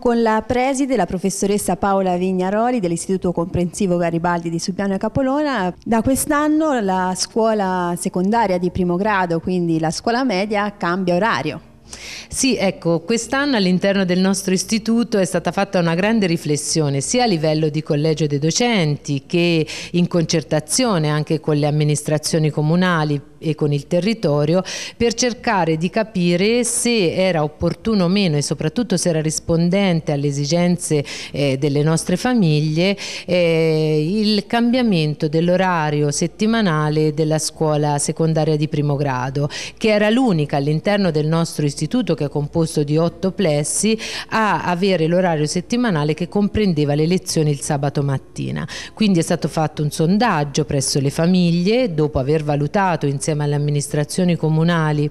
con la preside, la professoressa Paola Vignaroli dell'Istituto Comprensivo Garibaldi di Subiano e Capolona. Da quest'anno la scuola secondaria di primo grado, quindi la scuola media, cambia orario. Sì, ecco, quest'anno all'interno del nostro istituto è stata fatta una grande riflessione sia a livello di collegio dei docenti che in concertazione anche con le amministrazioni comunali e con il territorio per cercare di capire se era opportuno o meno e soprattutto se era rispondente alle esigenze eh, delle nostre famiglie eh, il cambiamento dell'orario settimanale della scuola secondaria di primo grado che era l'unica all'interno del nostro istituto che è composto di otto plessi a avere l'orario settimanale che comprendeva le lezioni il sabato mattina. Quindi è stato fatto un sondaggio presso le famiglie dopo aver valutato insieme ma alle amministrazioni comunali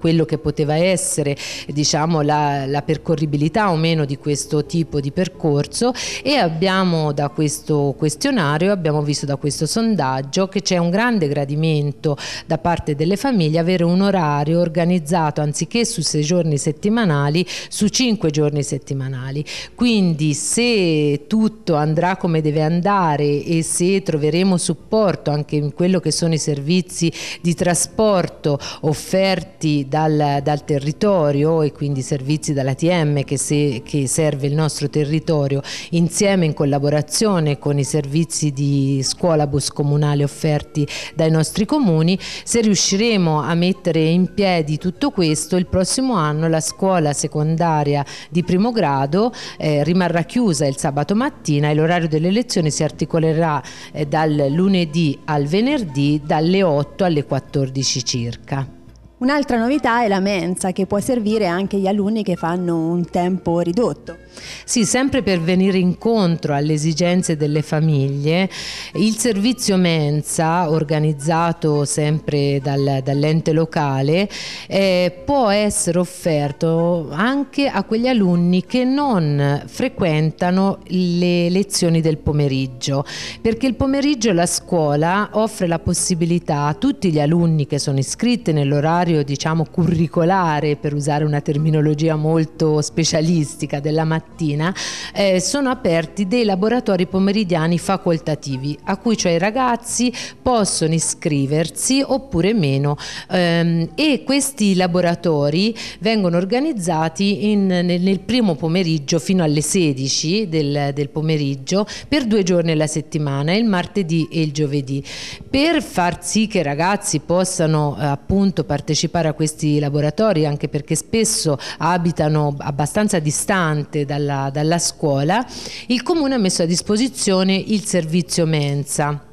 quello che poteva essere diciamo, la, la, percorribilità o meno di questo tipo di percorso e abbiamo da questo questionario, abbiamo visto da questo sondaggio che c'è un grande gradimento da parte delle famiglie avere un orario organizzato anziché su sei giorni settimanali su cinque giorni settimanali. Quindi se tutto andrà come deve andare e se troveremo supporto anche in quello che sono i servizi di trasporto offerti dal, dal territorio e quindi servizi dall'ATM che, se, che serve il nostro territorio insieme in collaborazione con i servizi di scuola bus comunale offerti dai nostri comuni, se riusciremo a mettere in piedi tutto questo il prossimo anno la scuola secondaria di primo grado eh, rimarrà chiusa il sabato mattina e l'orario delle lezioni si articolerà eh, dal lunedì al venerdì dalle 8 alle 14 circa. Un'altra novità è la mensa che può servire anche agli alunni che fanno un tempo ridotto. Sì, sempre per venire incontro alle esigenze delle famiglie, il servizio mensa, organizzato sempre dal, dall'ente locale, eh, può essere offerto anche a quegli alunni che non frequentano le lezioni del pomeriggio, perché il pomeriggio la scuola offre la possibilità a tutti gli alunni che sono iscritti nell'orario itinerario diciamo curricolare, per usare una terminologia molto specialistica della mattina, eh, sono aperti dei laboratori pomeridiani facoltativi a cui cioè i ragazzi possono iscriversi oppure meno ehm, e questi laboratori vengono organizzati in, nel, nel, primo pomeriggio fino alle 16 del, del pomeriggio per due giorni alla settimana, il martedì e il giovedì. Per far sì che i ragazzi possano eh, appunto partecipare partecipare a questi laboratori anche perché spesso abitano abbastanza distante dalla, dalla scuola, il Comune ha messo a disposizione il servizio mensa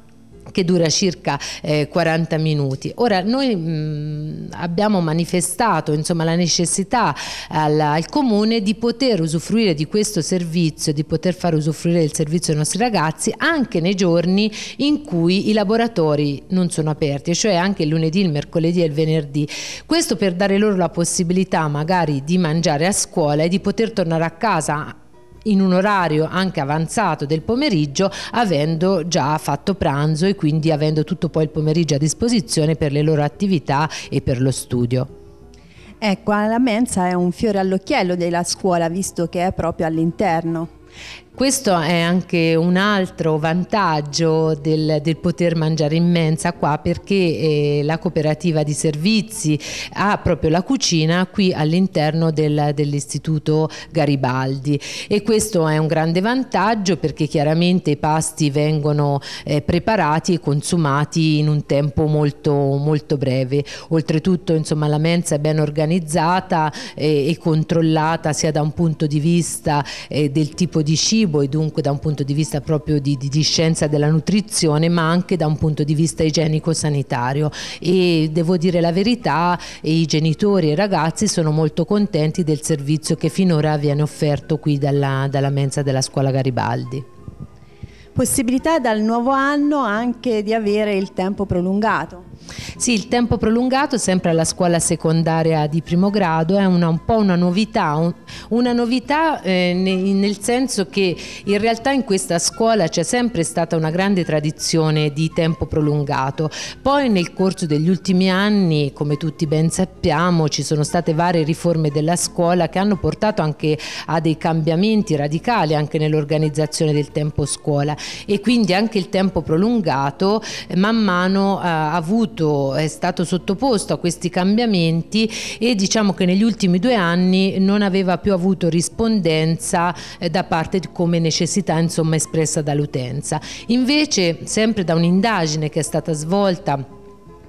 che dura circa eh, 40 minuti. Ora noi mh, mm, abbiamo manifestato insomma, la necessità al, al, Comune di poter usufruire di questo servizio, di poter far usufruire del servizio ai nostri ragazzi anche nei giorni in cui i laboratori non sono aperti, cioè anche il lunedì, il mercoledì e il venerdì. Questo per dare loro la possibilità magari di mangiare a scuola e di poter tornare a casa in un orario anche avanzato del pomeriggio avendo già fatto pranzo e quindi avendo tutto poi il pomeriggio a disposizione per le loro attività e per lo studio. Ecco, la mensa è un fiore all'occhiello della scuola visto che è proprio all'interno. Questo è anche un altro vantaggio del, del poter mangiare in mensa qua perché eh, la cooperativa di servizi ha proprio la cucina qui all'interno del, dell'istituto Garibaldi e questo è un grande vantaggio perché chiaramente i pasti vengono eh, preparati e consumati in un tempo molto, molto breve. Oltretutto insomma, la mensa è ben organizzata e, eh, e controllata sia da un punto di vista eh, del tipo di cibo cibo e dunque da un punto di vista proprio di, di, di scienza della nutrizione ma anche da un punto di vista igienico-sanitario e devo dire la verità i genitori e i ragazzi sono molto contenti del servizio che finora viene offerto qui dalla, dalla mensa della scuola Garibaldi possibilità dal nuovo anno anche di avere il tempo prolungato. Sì, il tempo prolungato sempre alla scuola secondaria di primo grado è una, un po' una novità, un, una novità eh, ne, nel senso che in realtà in questa scuola c'è sempre stata una grande tradizione di tempo prolungato, poi nel corso degli ultimi anni come tutti ben sappiamo ci sono state varie riforme della scuola che hanno portato anche a dei cambiamenti radicali anche nell'organizzazione del tempo scuola e quindi anche il tempo prolungato eh, man mano eh, ha avuto, è stato sottoposto a questi cambiamenti e diciamo che negli ultimi due anni non aveva più avuto rispondenza eh, da parte di come necessità insomma, espressa dall'utenza. Invece sempre da un'indagine che è stata svolta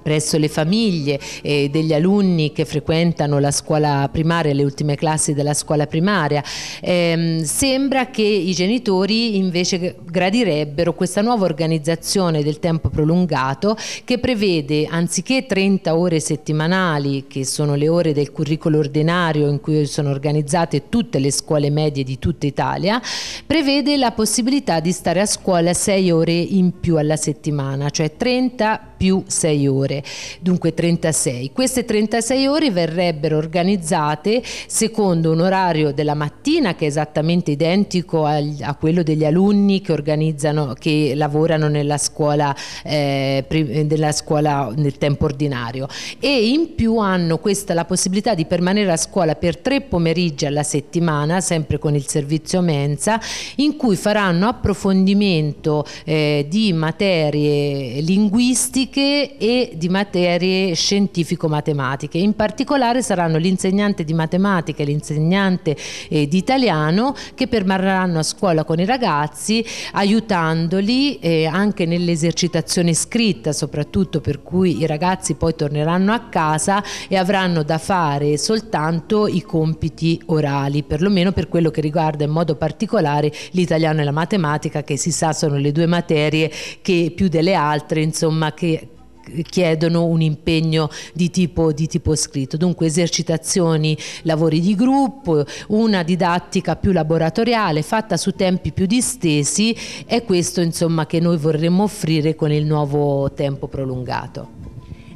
presso le famiglie e eh, degli alunni che frequentano la scuola primaria, le ultime classi della scuola primaria. Eh, sembra che i genitori invece gradirebbero questa nuova organizzazione del tempo prolungato che prevede anziché 30 ore settimanali, che sono le ore del curriculum ordinario in cui sono organizzate tutte le scuole medie di tutta Italia, prevede la possibilità di stare a scuola 6 ore in più alla settimana, cioè 30 più 6 ore, dunque 36. Queste 36 ore verrebbero organizzate secondo un orario della mattina che è esattamente identico a quello degli alunni che, organizzano, che lavorano nella scuola, eh, nella scuola nel tempo ordinario e in più hanno questa la possibilità di permanere a scuola per tre pomeriggi alla settimana, sempre con il servizio mensa, in cui faranno approfondimento eh, di materie linguistiche matematiche e di materie scientifico-matematiche. In particolare saranno l'insegnante di matematica e l'insegnante eh, di italiano che permarranno a scuola con i ragazzi aiutandoli eh, anche nell'esercitazione scritta soprattutto per cui i ragazzi poi torneranno a casa e avranno da fare soltanto i compiti orali, perlomeno per quello che riguarda in modo particolare l'italiano e la matematica che si sa sono le due materie che più delle altre insomma che chiedono un impegno di tipo, di tipo scritto. Dunque esercitazioni, lavori di gruppo, una didattica più laboratoriale fatta su tempi più distesi è questo insomma, che noi vorremmo offrire con il nuovo tempo prolungato.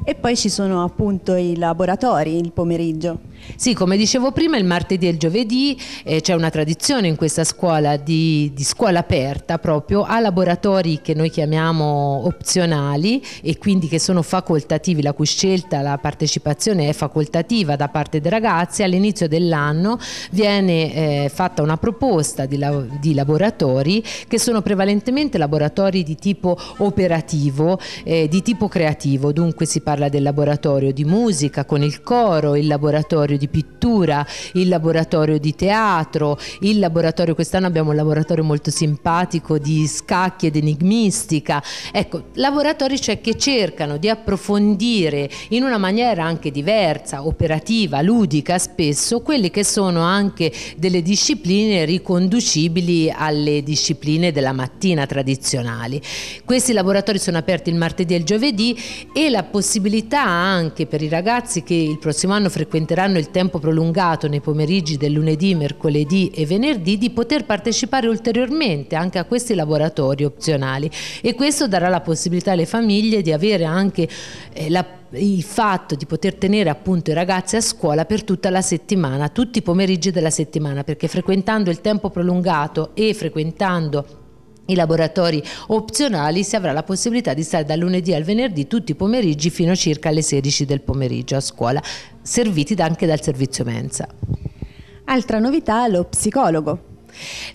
E poi ci sono appunto i laboratori il pomeriggio. Sì, come dicevo prima, il martedì e il giovedì eh, c'è una tradizione in questa scuola di, di, scuola aperta proprio a laboratori che noi chiamiamo opzionali e quindi che sono facoltativi, la cui scelta, la partecipazione è facoltativa da parte dei ragazzi. All'inizio dell'anno viene eh, fatta una proposta di, la, di, laboratori che sono prevalentemente laboratori di tipo operativo, eh, di tipo creativo, dunque si parla del laboratorio di musica con il coro, il laboratorio laboratorio di pittura, il laboratorio di teatro, il laboratorio, quest'anno abbiamo un laboratorio molto simpatico di scacchi ed enigmistica, ecco, laboratori cioè che cercano di approfondire in una maniera anche diversa, operativa, ludica spesso, quelle che sono anche delle discipline riconducibili alle discipline della mattina tradizionali. Questi laboratori sono aperti il martedì e il giovedì e la possibilità anche per i ragazzi che il prossimo anno frequenteranno avranno il tempo prolungato nei pomeriggi del lunedì, mercoledì e venerdì di poter partecipare ulteriormente anche a questi laboratori opzionali e questo darà la possibilità alle famiglie di avere anche eh, la il fatto di poter tenere appunto i ragazzi a scuola per tutta la settimana, tutti i pomeriggi della settimana, perché frequentando il tempo prolungato e frequentando i laboratori opzionali si avrà la possibilità di stare dal lunedì al venerdì tutti i pomeriggi fino a circa alle 16 del pomeriggio a scuola, serviti anche dal servizio mensa. Altra novità lo psicologo.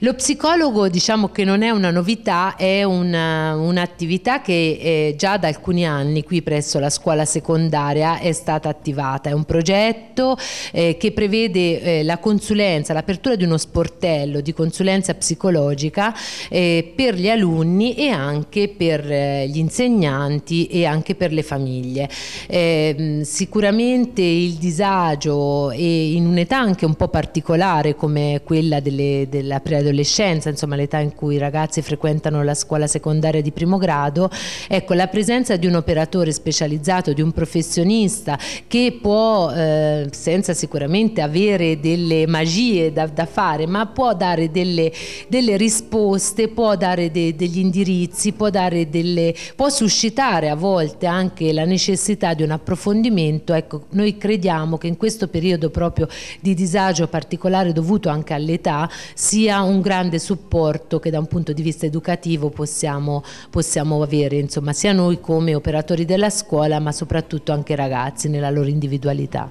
Lo psicologo diciamo che non è una novità, è eh, un'attività che eh, già da alcuni anni qui presso la scuola secondaria è stata attivata, è un progetto eh, che prevede eh, la consulenza, l'apertura di uno sportello di consulenza psicologica eh, per gli alunni e anche per eh, gli insegnanti e anche per le famiglie. Ehm, sicuramente il disagio e in un'età anche un po' particolare come quella delle, delle la preadolescenza, insomma l'età in cui i ragazzi frequentano la scuola secondaria di primo grado, ecco la presenza di un operatore specializzato, di un professionista che può, eh, senza sicuramente avere delle magie da, da fare, ma può dare delle, delle risposte, può dare de, degli indirizzi, può, dare delle, può suscitare a volte anche la necessità di un approfondimento, ecco noi crediamo che in questo periodo proprio di disagio particolare dovuto anche all'età si sia un grande supporto che da un punto di vista educativo possiamo, possiamo avere, insomma, sia noi come operatori della scuola ma soprattutto anche i ragazzi nella loro individualità.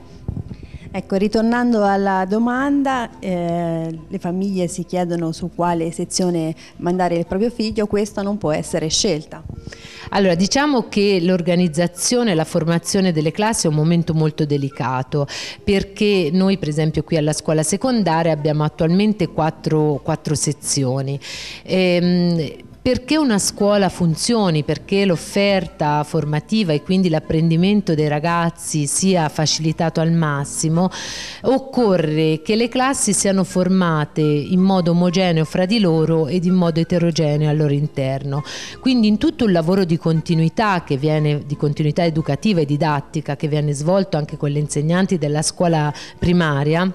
Ecco, ritornando alla domanda, eh, le famiglie si chiedono su quale sezione mandare il proprio figlio, questa non può essere scelta allora, diciamo che l'organizzazione e la formazione delle classi è un momento molto delicato perché noi per esempio qui alla scuola secondaria abbiamo attualmente quattro, quattro sezioni. Ehm, perché una scuola funzioni, perché l'offerta formativa e quindi l'apprendimento dei ragazzi sia facilitato al massimo, occorre che le classi siano formate in modo omogeneo fra di loro ed in modo eterogeneo al loro interno. Quindi in tutto il lavoro di continuità che viene di continuità educativa e didattica che viene svolto anche con le insegnanti della scuola primaria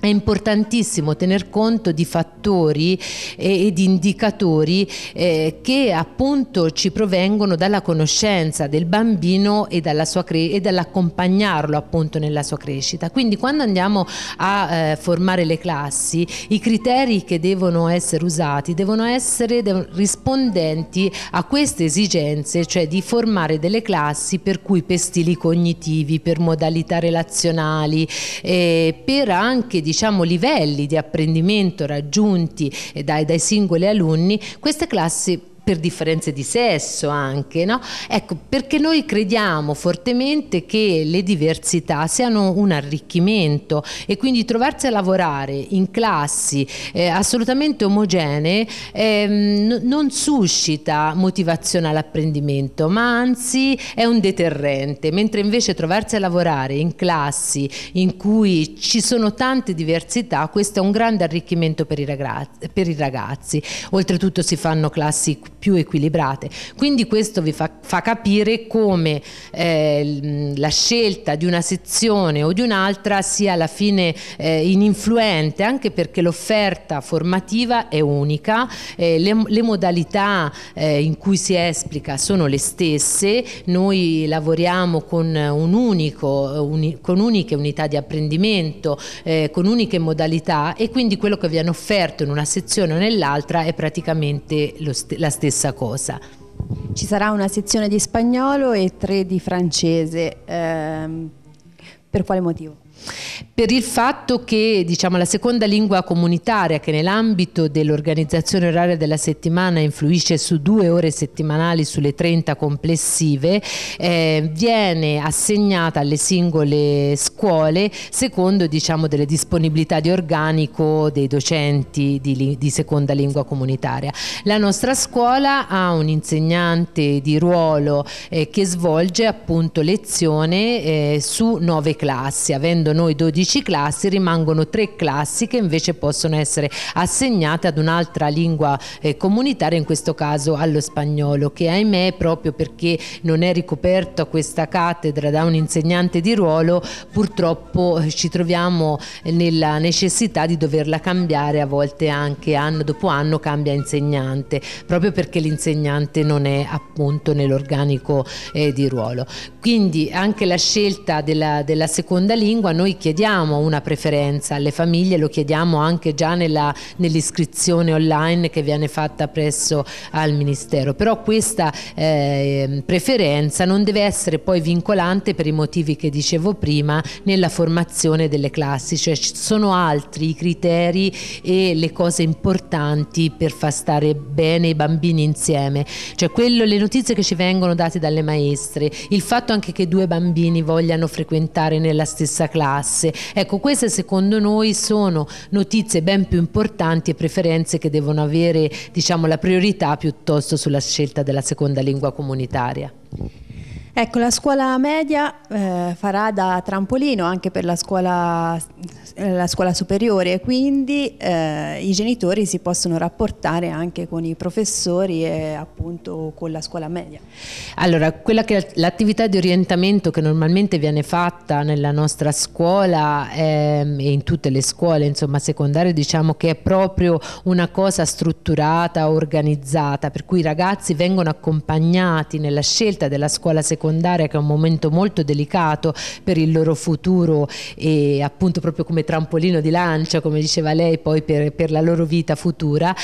è importantissimo tener conto di fattori e, eh, e di indicatori eh, che appunto ci provengono dalla conoscenza del bambino e, dalla sua cre- e dall'accompagnarlo appunto nella sua crescita. Quindi quando andiamo a eh, formare le classi i criteri che devono essere usati devono essere de- rispondenti a queste esigenze, cioè di formare delle classi per cui per stili cognitivi, per modalità relazionali, eh, per anche di diciamo, livelli di apprendimento raggiunti eh, dai, dai singoli alunni, queste classi per differenze di sesso anche, no? Ecco, perché noi crediamo fortemente che le diversità siano un arricchimento e quindi trovarsi a lavorare in classi eh, assolutamente omogenee eh, non suscita motivazione all'apprendimento, ma anzi è un deterrente, mentre invece trovarsi a lavorare in classi in cui ci sono tante diversità, questo è un grande arricchimento per i ragazzi. Per i ragazzi. Oltretutto si fanno classi più equilibrate. Quindi questo vi fa, fa capire come eh, la scelta di una sezione o di un'altra sia alla fine eh, ininfluente, anche perché l'offerta formativa è unica, eh, le, le, modalità eh, in cui si esplica sono le stesse, noi lavoriamo con, un unico, uni, con uniche unità di apprendimento, eh, con uniche modalità e quindi quello che viene offerto in una sezione o nell'altra è praticamente lo, la stessa stessa cosa. Ci sarà una sezione di spagnolo e tre di francese, ehm, per quale motivo? per il fatto che diciamo, la seconda lingua comunitaria che nell'ambito dell'organizzazione oraria della settimana influisce su due ore settimanali sulle 30 complessive eh, viene assegnata alle singole scuole secondo diciamo, delle disponibilità di organico dei docenti di, di seconda lingua comunitaria. La nostra scuola ha un insegnante di ruolo eh, che svolge appunto lezione eh, su nove classi avendo avendo noi 12 classi rimangono 3 classi che invece possono essere assegnate ad un'altra lingua eh, comunitaria, in questo caso allo spagnolo, che ahimè proprio perché non è ricoperta questa cattedra da un insegnante di ruolo, purtroppo eh, ci troviamo eh, nella necessità di doverla cambiare a volte anche anno dopo anno cambia insegnante, proprio perché l'insegnante non è appunto nell'organico eh, di ruolo. Quindi anche la scelta della, della seconda lingua noi chiediamo una preferenza alle famiglie, lo chiediamo anche già nell'iscrizione online che viene fatta presso al Ministero, però questa eh, preferenza non deve essere poi vincolante per i motivi che dicevo prima nella formazione delle classi, cioè ci sono altri i criteri e le cose importanti per far stare bene i bambini insieme, cioè quello, le notizie che ci vengono date dalle maestre, il fatto anche che due bambini vogliano frequentare nella stessa classe, tasse. Ecco, queste secondo noi sono notizie ben più importanti e preferenze che devono avere diciamo, la priorità piuttosto sulla scelta della seconda lingua comunitaria. Ecco, la scuola media eh, farà da trampolino anche per la scuola, eh, la scuola superiore, quindi eh, i genitori si possono rapportare anche con i professori e appunto con la scuola media. Allora, l'attività di orientamento che normalmente viene fatta nella nostra scuola eh, e in tutte le scuole, insomma, secondarie, diciamo che è proprio una cosa strutturata, organizzata, per cui i ragazzi vengono accompagnati nella scelta della scuola secondaria secondaria che è un momento molto delicato per il loro futuro e appunto proprio come trampolino di lancia come diceva lei, poi per, per la loro vita futura.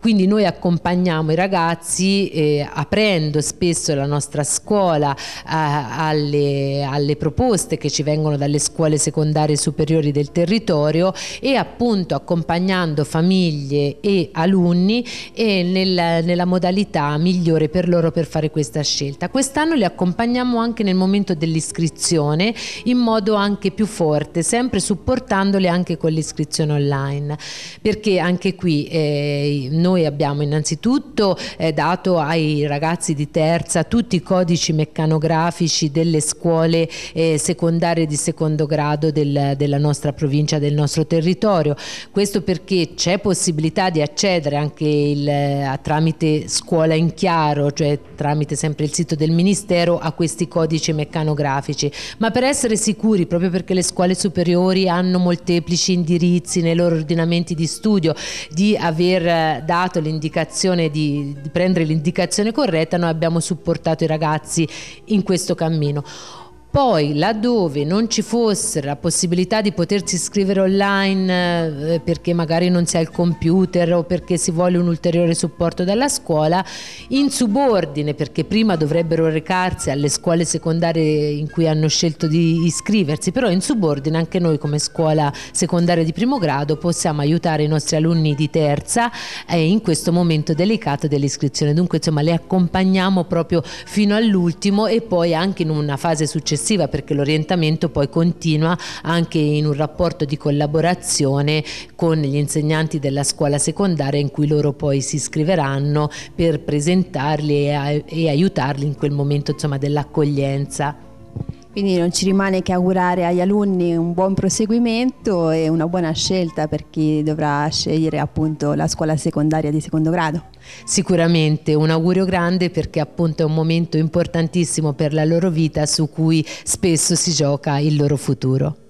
Quindi noi accompagniamo i ragazzi eh, aprendo spesso la nostra scuola eh, alle, alle proposte che ci vengono dalle scuole secondarie superiori del territorio e appunto accompagnando famiglie e alunni e nel, nella modalità migliore per loro per fare questa scelta. Quest'anno li accompagniamo accompagniamo anche nel momento dell'iscrizione in modo anche più forte, sempre supportandole anche con l'iscrizione online. Perché anche qui eh, noi abbiamo innanzitutto eh, dato ai ragazzi di terza tutti i codici meccanografici delle scuole eh, secondarie di secondo grado del, della nostra provincia, del nostro territorio. Questo perché c'è possibilità di accedere anche il, eh, tramite scuola in chiaro, cioè tramite sempre il sito del Ministero, a questi codici meccanografici, ma per essere sicuri, proprio perché le scuole superiori hanno molteplici indirizzi nei loro ordinamenti di studio, di aver eh, dato l'indicazione, di, di prendere l'indicazione corretta, noi abbiamo supportato i ragazzi in questo cammino. Poi laddove non ci fosse la possibilità di potersi iscrivere online eh, perché magari non si ha il computer o perché si vuole un ulteriore supporto dalla scuola, in subordine perché prima dovrebbero recarsi alle scuole secondarie in cui hanno scelto di iscriversi, però in subordine anche noi come scuola secondaria di primo grado possiamo aiutare i nostri alunni di terza eh, in questo momento delicato dell'iscrizione. Dunque insomma le accompagniamo proprio fino all'ultimo e poi anche in una fase successiva successiva perché l'orientamento poi continua anche in un rapporto di collaborazione con gli insegnanti della scuola secondaria in cui loro poi si iscriveranno per presentarli e, a, e aiutarli in quel momento insomma, dell'accoglienza. Quindi non ci rimane che augurare agli alunni un buon proseguimento e una buona scelta per chi dovrà scegliere appunto la scuola secondaria di secondo grado. Sicuramente un augurio grande perché appunto è un momento importantissimo per la loro vita su cui spesso si gioca il loro futuro.